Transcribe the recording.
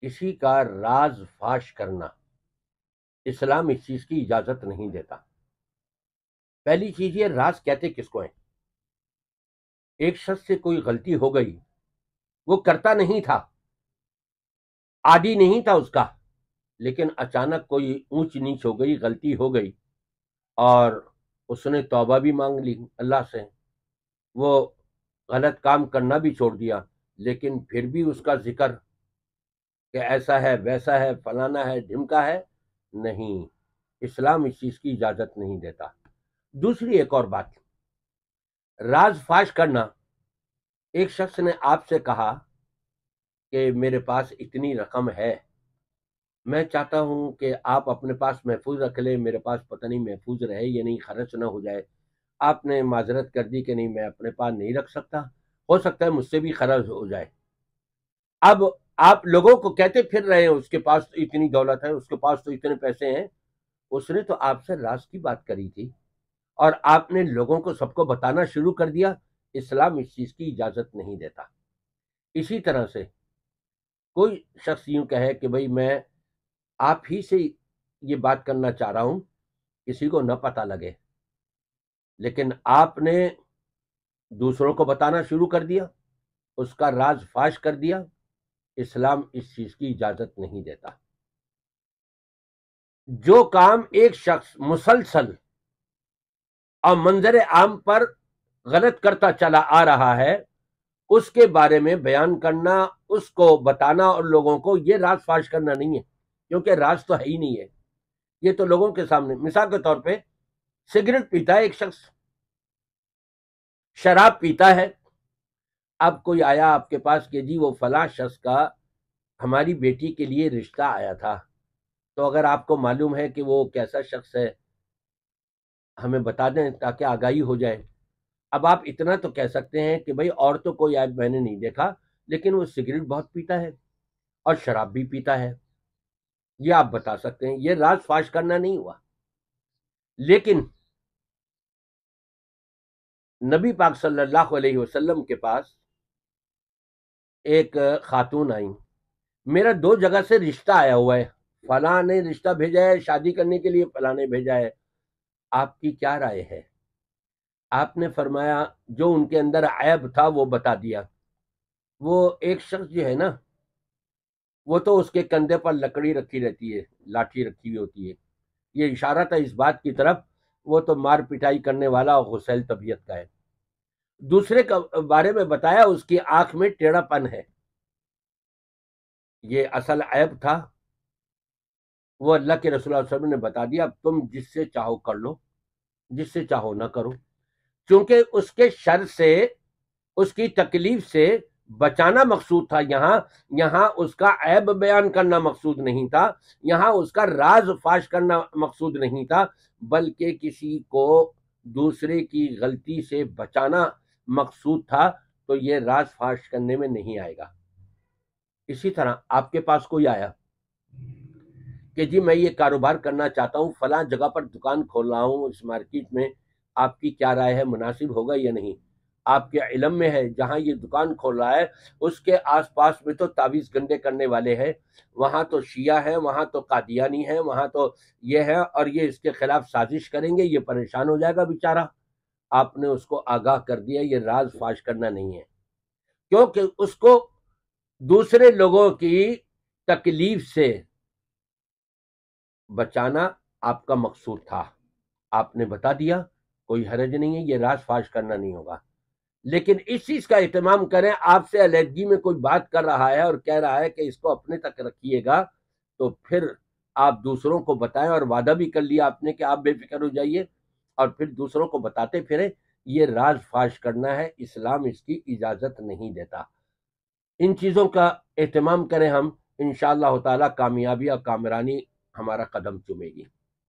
किसी का राज फाश करना इस्लाम इस चीज़ की इजाज़त नहीं देता पहली चीज़ ये राज कहते किसको है एक शख्स से कोई गलती हो गई वो करता नहीं था आदि नहीं था उसका लेकिन अचानक कोई ऊंच नीच हो गई गलती हो गई और उसने तौबा भी मांग ली अल्लाह से वो गलत काम करना भी छोड़ दिया लेकिन फिर भी उसका जिक्र कि ऐसा है वैसा है फलाना है ढिमका है नहीं इस्लाम इस चीज़ की इजाज़त नहीं देता दूसरी एक और बात राज फाश करना एक शख्स ने आपसे कहा कि मेरे पास इतनी रकम है मैं चाहता हूं कि आप अपने पास महफूज रख ले मेरे पास पता नहीं महफूज रहे या नहीं खर्च ना हो जाए आपने माजरत कर दी कि नहीं मैं अपने पास नहीं रख सकता हो सकता है मुझसे भी खर्च हो जाए अब आप लोगों को कहते फिर रहे हैं उसके पास तो इतनी दौलत है उसके पास तो इतने पैसे हैं उसने तो आपसे राज की बात करी थी और आपने लोगों को सबको बताना शुरू कर दिया इस्लाम इस चीज़ की इजाज़त नहीं देता इसी तरह से कोई शख्स यूँ कहे कि भाई मैं आप ही से ये बात करना चाह रहा हूँ किसी को न पता लगे लेकिन आपने दूसरों को बताना शुरू कर दिया उसका राज फाश कर दिया इस्लाम इस चीज की इजाजत नहीं देता जो काम एक शख्स मुसलसल और मंजर आम पर गलत करता चला आ रहा है उसके बारे में बयान करना उसको बताना और लोगों को ये राज फाश करना नहीं है क्योंकि राज तो है ही नहीं है ये तो लोगों के सामने मिसाल के तौर पे सिगरेट पीता है एक शख्स शराब पीता है अब कोई आया आपके पास कि जी वो फला शख्स का हमारी बेटी के लिए रिश्ता आया था तो अगर आपको मालूम है कि वो कैसा शख्स है हमें बता दें ताकि आगाही हो जाए अब आप इतना तो कह सकते हैं कि भाई और तो कोई आज मैंने नहीं देखा लेकिन वो सिगरेट बहुत पीता है और शराब भी पीता है ये आप बता सकते हैं ये राज फाश करना नहीं हुआ लेकिन नबी पाक सल्लल्लाहु अलैहि वसल्लम के पास एक खातून आई मेरा दो जगह से रिश्ता आया हुआ है फला ने रिश्ता भेजा है शादी करने के लिए फला ने भेजा है आपकी क्या राय है आपने फरमाया जो उनके अंदर ऐब था वो बता दिया वो एक शख्स जो है ना वो तो उसके कंधे पर लकड़ी रखी रहती है लाठी रखी हुई होती है ये इशारा था इस बात की तरफ वो तो मार पिटाई करने वाला और गुसैल तबीयत का है दूसरे के बारे में बताया उसकी आंख में टेढ़ापन है ये असल ऐप था वो अल्लाह के रसुल्लम ने बता दिया अब तुम जिससे चाहो कर लो जिससे चाहो ना करो क्योंकि उसके शर से उसकी तकलीफ से बचाना मकसूद था यहाँ यहाँ उसका ऐब बयान करना मकसूद नहीं था यहाँ उसका राज फाश करना मकसूद नहीं था बल्कि किसी को दूसरे की गलती से बचाना मकसूद था तो ये राज फाश करने में नहीं आएगा इसी तरह आपके पास कोई आया कि जी मैं ये कारोबार करना चाहता हूँ फला जगह पर दुकान खोल रहा हूँ इस मार्केट में आपकी क्या राय है मुनासिब होगा या नहीं आपके इलम में है जहाँ ये दुकान खोल रहा है उसके आसपास में तो तावीज़ गंदे करने वाले हैं वहाँ तो शिया है वहाँ तो कादियानी है वहाँ तो ये है और ये इसके खिलाफ साजिश करेंगे ये परेशान हो जाएगा बेचारा आपने उसको आगाह कर दिया ये राज फाश करना नहीं है क्योंकि उसको दूसरे लोगों की तकलीफ से बचाना आपका मकसूद था आपने बता दिया कोई हरज नहीं है ये राज फाश करना नहीं होगा लेकिन इस चीज का एहतमाम करें आपसे अलहदगी में कोई बात कर रहा है और कह रहा है कि इसको अपने तक रखिएगा तो फिर आप दूसरों को बताएं और वादा भी कर लिया आपने कि आप बेफिक्र हो जाइए और फिर दूसरों को बताते फिरे ये राज फाश करना है इस्लाम इसकी इजाज़त नहीं देता इन चीज़ों का अहतमाम करें हम इन ताला कामयाबी और कामरानी हमारा कदम चुमेगी